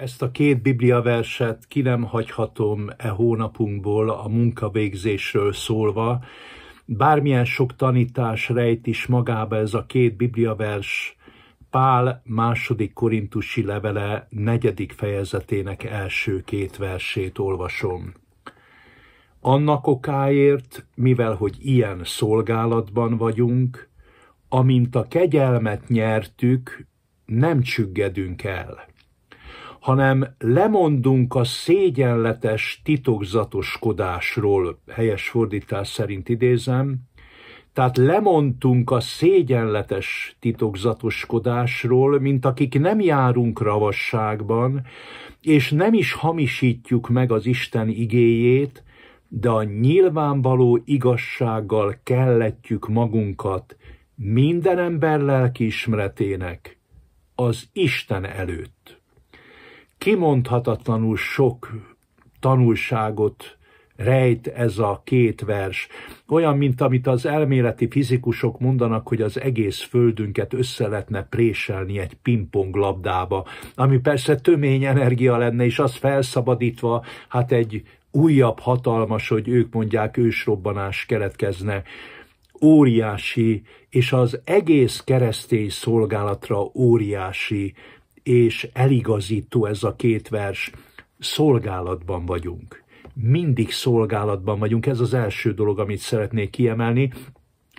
Ezt a két bibliaverset ki nem hagyhatom e hónapunkból a munkavégzésről szólva. Bármilyen sok tanítás rejt is magába ez a két bibliavers Pál második korintusi levele negyedik fejezetének első két versét olvasom. Annak okáért, mivel hogy ilyen szolgálatban vagyunk, amint a kegyelmet nyertük, nem csüggedünk el – hanem lemondunk a szégyenletes titokzatoskodásról, helyes fordítás szerint idézem, tehát lemondtunk a szégyenletes titokzatoskodásról, mint akik nem járunk ravasságban, és nem is hamisítjuk meg az Isten igéjét, de a nyilvánvaló igazsággal kelletjük magunkat minden ember lelkiismeretének az Isten előtt kimondhatatlanul sok tanulságot rejt ez a két vers. Olyan, mint amit az elméleti fizikusok mondanak, hogy az egész földünket össze lehetne préselni egy pingpong labdába, ami persze tömény energia lenne, és az felszabadítva, hát egy újabb hatalmas, hogy ők mondják, ősrobbanás keletkezne. Óriási, és az egész keresztény szolgálatra óriási és eligazító ez a két vers, szolgálatban vagyunk. Mindig szolgálatban vagyunk, ez az első dolog, amit szeretnék kiemelni,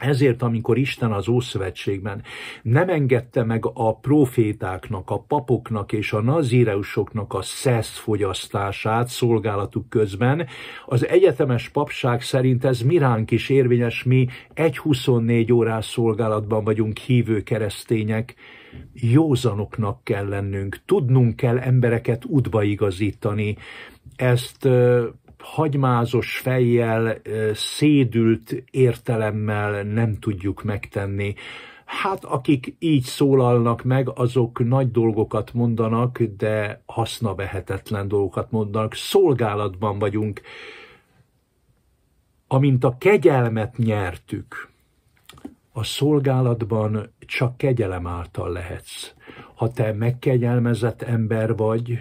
ezért, amikor Isten az Ószövetségben nem engedte meg a profétáknak, a papoknak és a nazireusoknak a szesz fogyasztását szolgálatuk közben, az egyetemes papság szerint ez miránk is érvényes, mi egy 24 órás szolgálatban vagyunk hívő keresztények, józanoknak kell lennünk, tudnunk kell embereket útba igazítani, ezt hagymázos fejjel, szédült értelemmel nem tudjuk megtenni. Hát akik így szólalnak meg, azok nagy dolgokat mondanak, de hasznavehetetlen dolgokat mondanak. Szolgálatban vagyunk. Amint a kegyelmet nyertük, a szolgálatban csak kegyelem által lehetsz. Ha te megkegyelmezett ember vagy,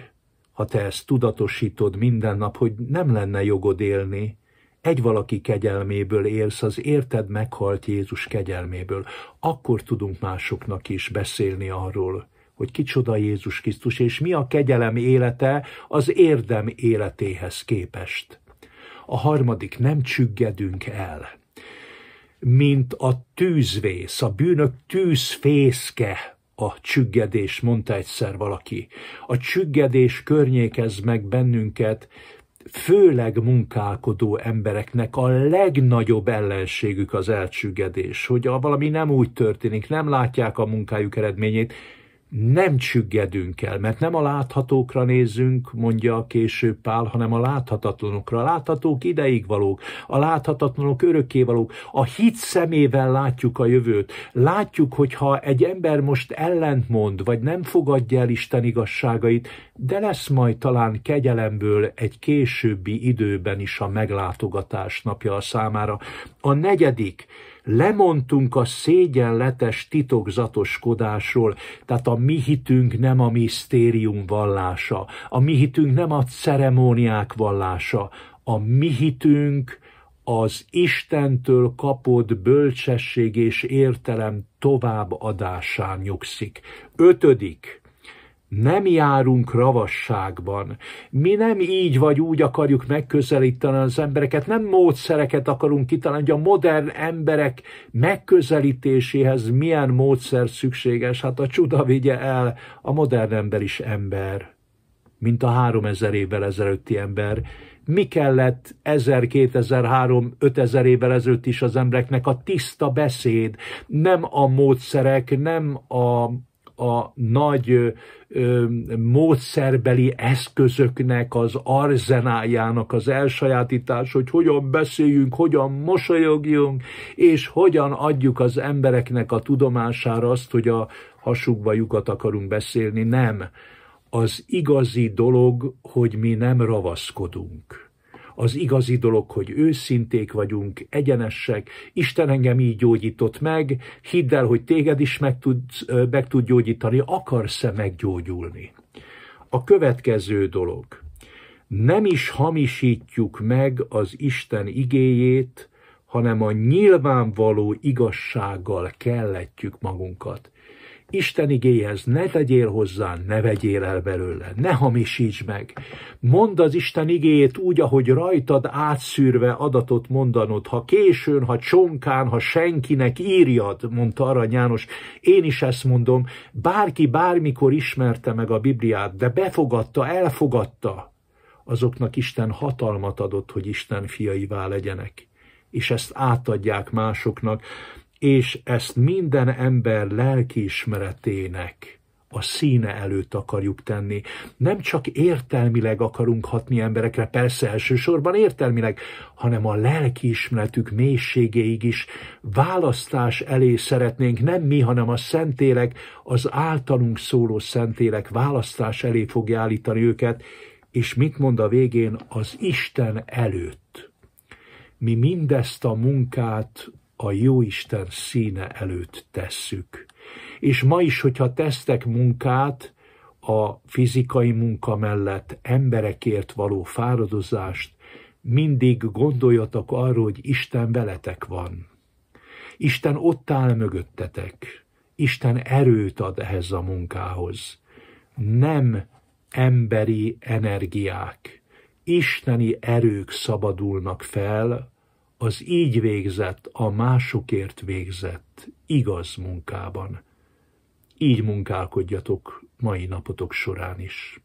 ha te ezt tudatosítod minden nap, hogy nem lenne jogod élni, egy valaki kegyelméből élsz, az érted meghalt Jézus kegyelméből, akkor tudunk másoknak is beszélni arról, hogy kicsoda Jézus Krisztus, és mi a kegyelem élete az érdem életéhez képest. A harmadik, nem csüggedünk el. Mint a tűzvész, a bűnök tűzfészke a csüggedés, mondta egyszer valaki. A csüggedés környékez meg bennünket, főleg munkálkodó embereknek a legnagyobb ellenségük az elcsüggedés, hogy a valami nem úgy történik, nem látják a munkájuk eredményét, nem csüggedünk el, mert nem a láthatókra nézünk, mondja a később Pál, hanem a láthatatlanokra. A láthatók ideig valók, a láthatatlanok örökké valók. A hit szemével látjuk a jövőt. Látjuk, hogyha egy ember most ellentmond, vagy nem fogadja el Isten igazságait, de lesz majd talán kegyelemből egy későbbi időben is a meglátogatás napja a számára. A negyedik, lemondtunk a szégyenletes titokzatoskodásról, tehát a mi hitünk nem a misztérium vallása, a mi hitünk nem a ceremóniák vallása, a mi hitünk az Istentől kapott bölcsesség és értelem továbbadásán nyugszik. Ötödik, nem járunk ravasságban. Mi nem így vagy úgy akarjuk megközelíteni az embereket, nem módszereket akarunk kitalálni, hogy a modern emberek megközelítéséhez milyen módszer szükséges. Hát a csuda vigye el, a modern ember is ember, mint a három ezer évvel ezelőtti ember. Mi kellett 1000, 2003, 5000 évvel ezelőtt is az embereknek a tiszta beszéd, nem a módszerek, nem a a nagy ö, módszerbeli eszközöknek, az arzenájának az elsajátítás, hogy hogyan beszéljünk, hogyan mosolyogjunk, és hogyan adjuk az embereknek a tudomására azt, hogy a hasukba lyukat akarunk beszélni. Nem. Az igazi dolog, hogy mi nem ravaszkodunk az igazi dolog, hogy őszinték vagyunk, egyenesek, Isten engem így gyógyított meg, hidd el, hogy téged is meg tud, meg tud gyógyítani, akarsz-e meggyógyulni? A következő dolog, nem is hamisítjuk meg az Isten igéjét, hanem a nyilvánvaló igazsággal kelletjük magunkat. Isten igéhez ne tegyél hozzá, ne vegyél el belőle, ne hamisíts meg. Mondd az Isten igéjét úgy, ahogy rajtad átszűrve adatot mondanod, ha későn, ha csonkán, ha senkinek írjad, mondta Arany János. Én is ezt mondom, bárki bármikor ismerte meg a Bibliát, de befogadta, elfogadta, azoknak Isten hatalmat adott, hogy Isten fiaivá legyenek és ezt átadják másoknak és ezt minden ember lelkiismeretének a színe előtt akarjuk tenni. Nem csak értelmileg akarunk hatni emberekre, persze elsősorban értelmileg, hanem a lelkiismeretük mélységéig is választás elé szeretnénk, nem mi, hanem a Szentélek, az általunk szóló Szentélek választás elé fogja állítani őket, és mit mond a végén az Isten előtt. Mi mindezt a munkát a Jóisten színe előtt tesszük. És ma is, hogyha tesztek munkát, a fizikai munka mellett emberekért való fáradozást, mindig gondoljatok arra, hogy Isten veletek van. Isten ott áll mögöttetek. Isten erőt ad ehhez a munkához. Nem emberi energiák, isteni erők szabadulnak fel az így végzett, a másokért végzett igaz munkában. Így munkálkodjatok mai napotok során is.